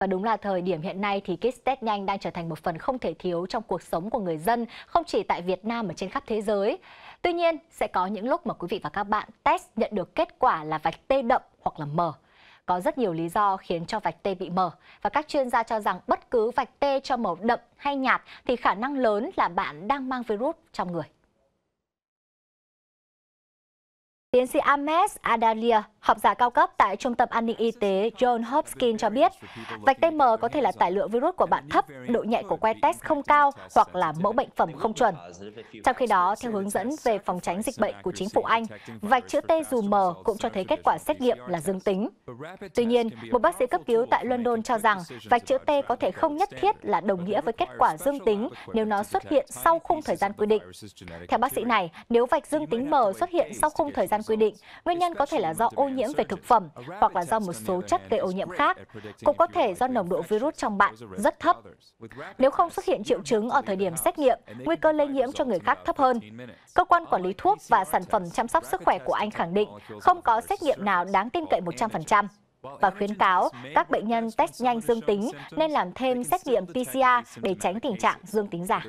Và đúng là thời điểm hiện nay thì kit test nhanh đang trở thành một phần không thể thiếu trong cuộc sống của người dân, không chỉ tại Việt Nam mà trên khắp thế giới. Tuy nhiên, sẽ có những lúc mà quý vị và các bạn test nhận được kết quả là vạch t đậm hoặc là mờ. Có rất nhiều lý do khiến cho vạch t bị mờ và các chuyên gia cho rằng bất cứ vạch t cho màu đậm hay nhạt thì khả năng lớn là bạn đang mang virus trong người. Tiến sĩ Ames Adalia, Học giả cao cấp tại Trung tâm An ninh Y tế John Hopkins cho biết, vạch TM có thể là tải lượng virus của bạn thấp, độ nhạy của que test không cao hoặc là mẫu bệnh phẩm không chuẩn. Trong khi đó, theo hướng dẫn về phòng tránh dịch bệnh của chính phủ Anh, vạch chữ T dù mờ cũng cho thấy kết quả xét nghiệm là dương tính. Tuy nhiên, một bác sĩ cấp cứu tại London cho rằng vạch chữ T có thể không nhất thiết là đồng nghĩa với kết quả dương tính nếu nó xuất hiện sau khung thời gian quy định. Theo bác sĩ này, nếu vạch dương tính mờ xuất hiện sau khung thời gian quy định, nguyên nhân có thể là do ô nhiễm về thực phẩm hoặc là do một số chất gây ô nhiễm khác, cũng có thể do nồng độ virus trong bạn rất thấp. Nếu không xuất hiện triệu chứng ở thời điểm xét nghiệm, nguy cơ lây nhiễm cho người khác thấp hơn. Cơ quan quản lý thuốc và sản phẩm chăm sóc sức khỏe của Anh khẳng định không có xét nghiệm nào đáng tin cậy 100% và khuyến cáo các bệnh nhân test nhanh dương tính nên làm thêm xét nghiệm PCR để tránh tình trạng dương tính giả.